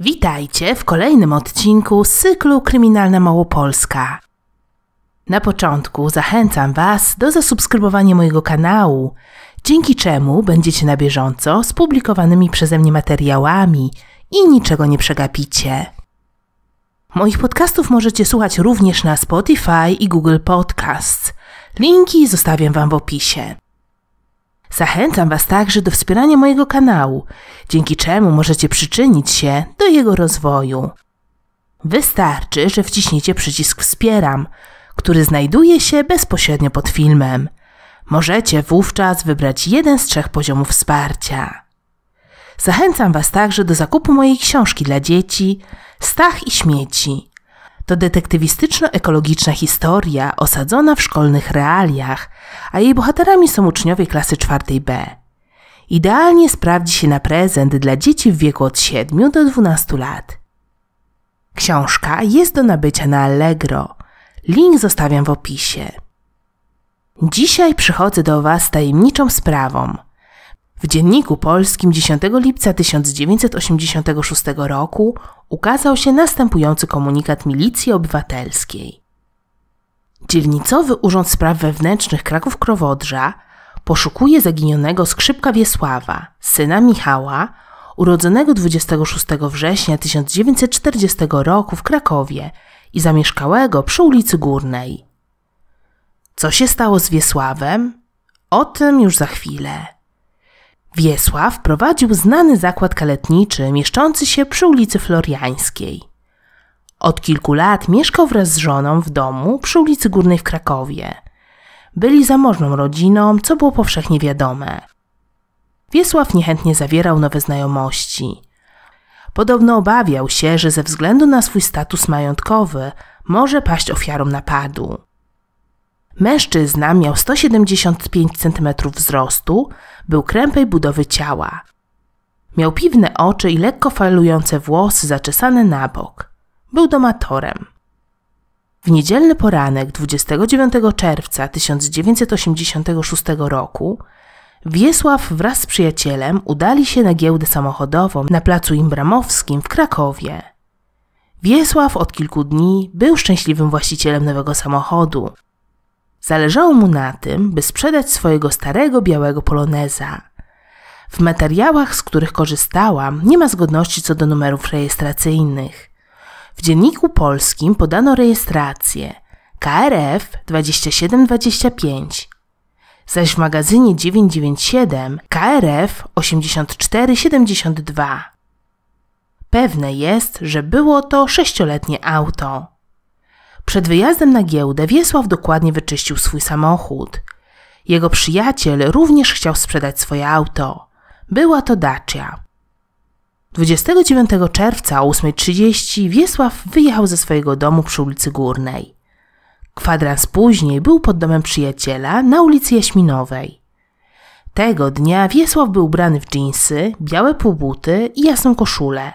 Witajcie w kolejnym odcinku z cyklu Kryminalna Małopolska. Na początku zachęcam Was do zasubskrybowania mojego kanału, dzięki czemu będziecie na bieżąco z publikowanymi przeze mnie materiałami i niczego nie przegapicie. Moich podcastów możecie słuchać również na Spotify i Google Podcasts. Linki zostawiam Wam w opisie. Zachęcam Was także do wspierania mojego kanału, dzięki czemu możecie przyczynić się do jego rozwoju. Wystarczy, że wciśniecie przycisk Wspieram, który znajduje się bezpośrednio pod filmem. Możecie wówczas wybrać jeden z trzech poziomów wsparcia. Zachęcam Was także do zakupu mojej książki dla dzieci Stach i śmieci – to detektywistyczno-ekologiczna historia osadzona w szkolnych realiach, a jej bohaterami są uczniowie klasy 4B. Idealnie sprawdzi się na prezent dla dzieci w wieku od 7 do 12 lat. Książka jest do nabycia na Allegro. Link zostawiam w opisie. Dzisiaj przychodzę do Was z tajemniczą sprawą – w Dzienniku Polskim 10 lipca 1986 roku ukazał się następujący komunikat Milicji Obywatelskiej. Dzielnicowy Urząd Spraw Wewnętrznych Kraków-Krowodrza poszukuje zaginionego skrzypka Wiesława, syna Michała, urodzonego 26 września 1940 roku w Krakowie i zamieszkałego przy ulicy Górnej. Co się stało z Wiesławem? O tym już za chwilę. Wiesław prowadził znany zakład kaletniczy mieszczący się przy ulicy Floriańskiej. Od kilku lat mieszkał wraz z żoną w domu przy ulicy Górnej w Krakowie. Byli zamożną rodziną, co było powszechnie wiadome. Wiesław niechętnie zawierał nowe znajomości. Podobno obawiał się, że ze względu na swój status majątkowy może paść ofiarą napadu. Mężczyzna miał 175 cm wzrostu, był krępej budowy ciała. Miał piwne oczy i lekko falujące włosy zaczesane na bok. Był domatorem. W niedzielny poranek 29 czerwca 1986 roku Wiesław wraz z przyjacielem udali się na giełdę samochodową na placu Imbramowskim w Krakowie. Wiesław od kilku dni był szczęśliwym właścicielem nowego samochodu, Zależało mu na tym, by sprzedać swojego starego białego poloneza. W materiałach, z których korzystałam, nie ma zgodności co do numerów rejestracyjnych. W dzienniku polskim podano rejestrację KRF 2725, zaś w magazynie 997 KRF 8472. Pewne jest, że było to sześcioletnie auto. Przed wyjazdem na giełdę Wiesław dokładnie wyczyścił swój samochód. Jego przyjaciel również chciał sprzedać swoje auto. Była to Dacia. 29 czerwca o 8.30 Wiesław wyjechał ze swojego domu przy ulicy Górnej. Kwadrans później był pod domem przyjaciela na ulicy Jaśminowej. Tego dnia Wiesław był ubrany w dżinsy, białe półbuty i jasną koszulę.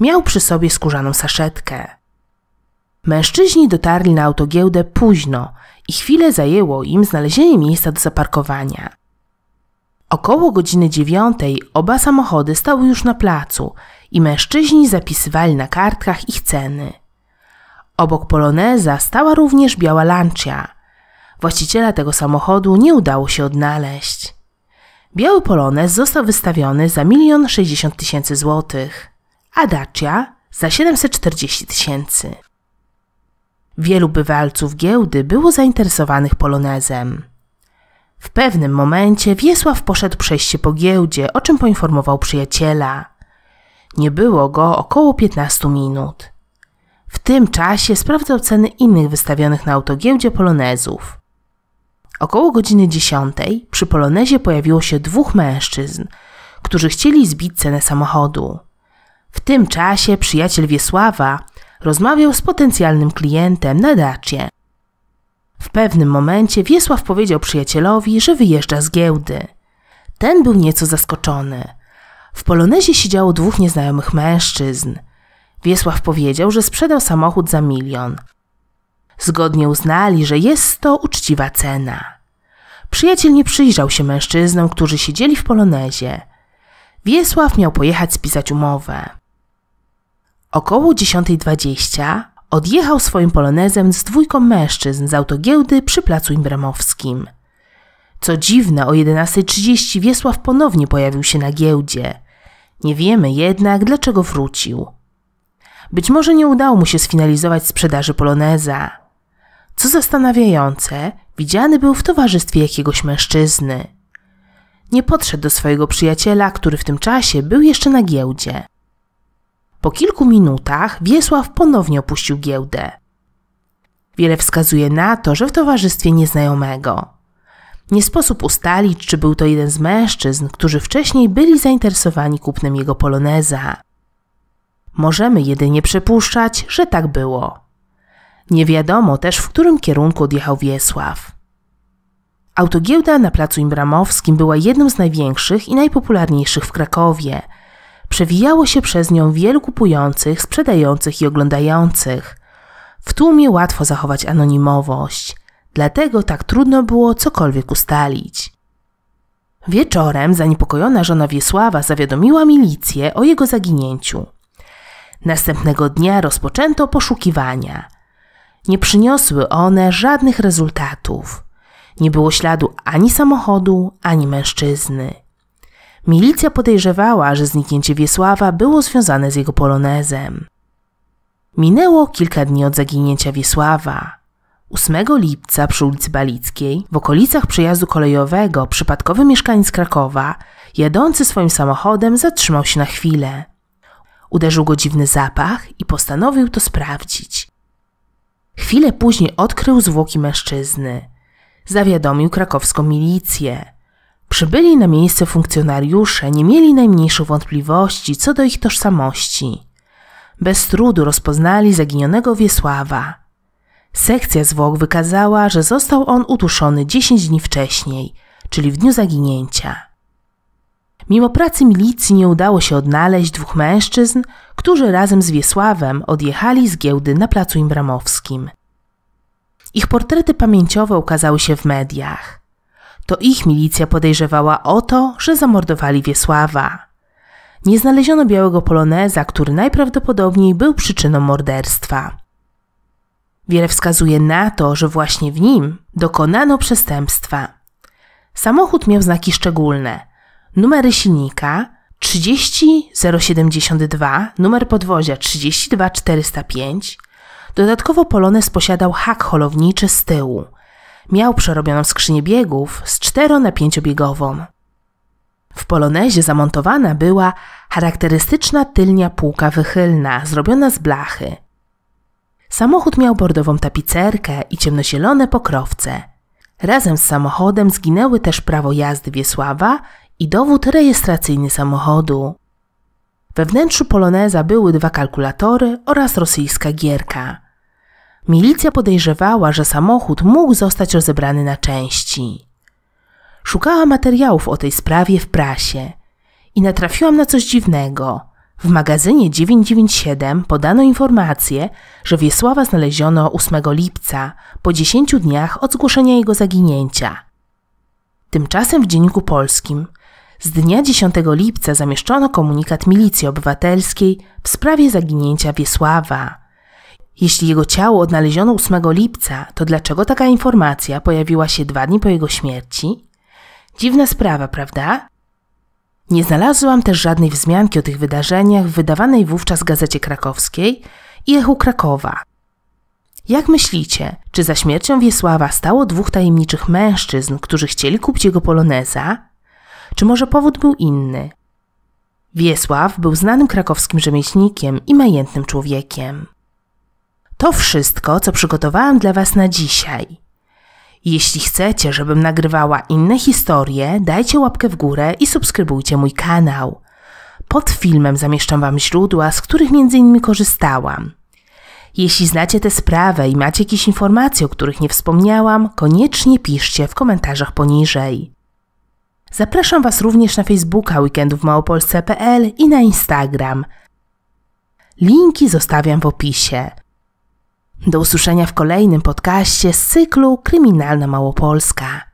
Miał przy sobie skórzaną saszetkę. Mężczyźni dotarli na autogiełdę późno i chwilę zajęło im znalezienie miejsca do zaparkowania. Około godziny dziewiątej oba samochody stały już na placu i mężczyźni zapisywali na kartkach ich ceny. Obok Poloneza stała również biała lancia. Właściciela tego samochodu nie udało się odnaleźć. Biały Polonez został wystawiony za milion sześćdziesiąt tysięcy złotych, a Dacia za 740 tysięcy. Wielu bywalców giełdy było zainteresowanych polonezem. W pewnym momencie Wiesław poszedł przejście po giełdzie, o czym poinformował przyjaciela. Nie było go około 15 minut. W tym czasie sprawdzał ceny innych wystawionych na autogiełdzie polonezów. Około godziny 10 przy polonezie pojawiło się dwóch mężczyzn, którzy chcieli zbić cenę samochodu. W tym czasie przyjaciel Wiesława rozmawiał z potencjalnym klientem na dacie. W pewnym momencie Wiesław powiedział przyjacielowi, że wyjeżdża z giełdy. Ten był nieco zaskoczony. W Polonezie siedziało dwóch nieznajomych mężczyzn. Wiesław powiedział, że sprzedał samochód za milion. Zgodnie uznali, że jest to uczciwa cena. Przyjaciel nie przyjrzał się mężczyznom, którzy siedzieli w Polonezie. Wiesław miał pojechać spisać umowę. Około 10.20 odjechał swoim polonezem z dwójką mężczyzn z autogiełdy przy placu Imbramowskim. Co dziwne, o 11.30 Wiesław ponownie pojawił się na giełdzie. Nie wiemy jednak, dlaczego wrócił. Być może nie udało mu się sfinalizować sprzedaży poloneza. Co zastanawiające, widziany był w towarzystwie jakiegoś mężczyzny. Nie podszedł do swojego przyjaciela, który w tym czasie był jeszcze na giełdzie. Po kilku minutach Wiesław ponownie opuścił giełdę. Wiele wskazuje na to, że w towarzystwie nieznajomego. Nie sposób ustalić, czy był to jeden z mężczyzn, którzy wcześniej byli zainteresowani kupnem jego poloneza. Możemy jedynie przypuszczać, że tak było. Nie wiadomo też, w którym kierunku odjechał Wiesław. Autogiełda na placu Imbramowskim była jedną z największych i najpopularniejszych w Krakowie – Przewijało się przez nią wielu kupujących, sprzedających i oglądających. W tłumie łatwo zachować anonimowość, dlatego tak trudno było cokolwiek ustalić. Wieczorem zaniepokojona żona Wiesława zawiadomiła milicję o jego zaginięciu. Następnego dnia rozpoczęto poszukiwania. Nie przyniosły one żadnych rezultatów. Nie było śladu ani samochodu, ani mężczyzny. Milicja podejrzewała, że zniknięcie Wiesława było związane z jego polonezem. Minęło kilka dni od zaginięcia Wiesława. 8 lipca przy ulicy Balickiej, w okolicach przejazdu kolejowego, przypadkowy mieszkaniec Krakowa, jadący swoim samochodem, zatrzymał się na chwilę. Uderzył go dziwny zapach i postanowił to sprawdzić. Chwilę później odkrył zwłoki mężczyzny. Zawiadomił krakowską milicję. Przybyli na miejsce funkcjonariusze nie mieli najmniejszych wątpliwości co do ich tożsamości. Bez trudu rozpoznali zaginionego Wiesława. Sekcja zwłok wykazała, że został on utuszony 10 dni wcześniej, czyli w dniu zaginięcia. Mimo pracy milicji nie udało się odnaleźć dwóch mężczyzn, którzy razem z Wiesławem odjechali z giełdy na placu Imbramowskim. Ich portrety pamięciowe ukazały się w mediach. To ich milicja podejrzewała o to, że zamordowali Wiesława. Nie znaleziono białego poloneza, który najprawdopodobniej był przyczyną morderstwa. Wiele wskazuje na to, że właśnie w nim dokonano przestępstwa. Samochód miał znaki szczególne: numery silnika 30072, numer podwozia 32405. Dodatkowo Polonez posiadał hak holowniczy z tyłu, Miał przerobioną skrzynię biegów z cztero na pięciobiegową. W polonezie zamontowana była charakterystyczna tylnia półka wychylna, zrobiona z blachy. Samochód miał bordową tapicerkę i ciemnozielone pokrowce. Razem z samochodem zginęły też prawo jazdy Wiesława i dowód rejestracyjny samochodu. We wnętrzu poloneza były dwa kalkulatory oraz rosyjska gierka. Milicja podejrzewała, że samochód mógł zostać rozebrany na części. Szukała materiałów o tej sprawie w prasie i natrafiłam na coś dziwnego. W magazynie 997 podano informację, że Wiesława znaleziono 8 lipca, po 10 dniach od zgłoszenia jego zaginięcia. Tymczasem w Dzienniku Polskim z dnia 10 lipca zamieszczono komunikat Milicji Obywatelskiej w sprawie zaginięcia Wiesława. Jeśli jego ciało odnaleziono 8 lipca, to dlaczego taka informacja pojawiła się dwa dni po jego śmierci? Dziwna sprawa, prawda? Nie znalazłam też żadnej wzmianki o tych wydarzeniach w wydawanej wówczas Gazecie Krakowskiej i Echu Krakowa. Jak myślicie, czy za śmiercią Wiesława stało dwóch tajemniczych mężczyzn, którzy chcieli kupić jego poloneza? Czy może powód był inny? Wiesław był znanym krakowskim rzemieślnikiem i majętnym człowiekiem. To wszystko, co przygotowałam dla Was na dzisiaj. Jeśli chcecie, żebym nagrywała inne historie, dajcie łapkę w górę i subskrybujcie mój kanał. Pod filmem zamieszczam Wam źródła, z których m.in. korzystałam. Jeśli znacie tę sprawę i macie jakieś informacje, o których nie wspomniałam, koniecznie piszcie w komentarzach poniżej. Zapraszam Was również na Facebooka weekendów małopolsce.pl i na Instagram. Linki zostawiam w opisie. Do usłyszenia w kolejnym podcaście z cyklu Kryminalna Małopolska.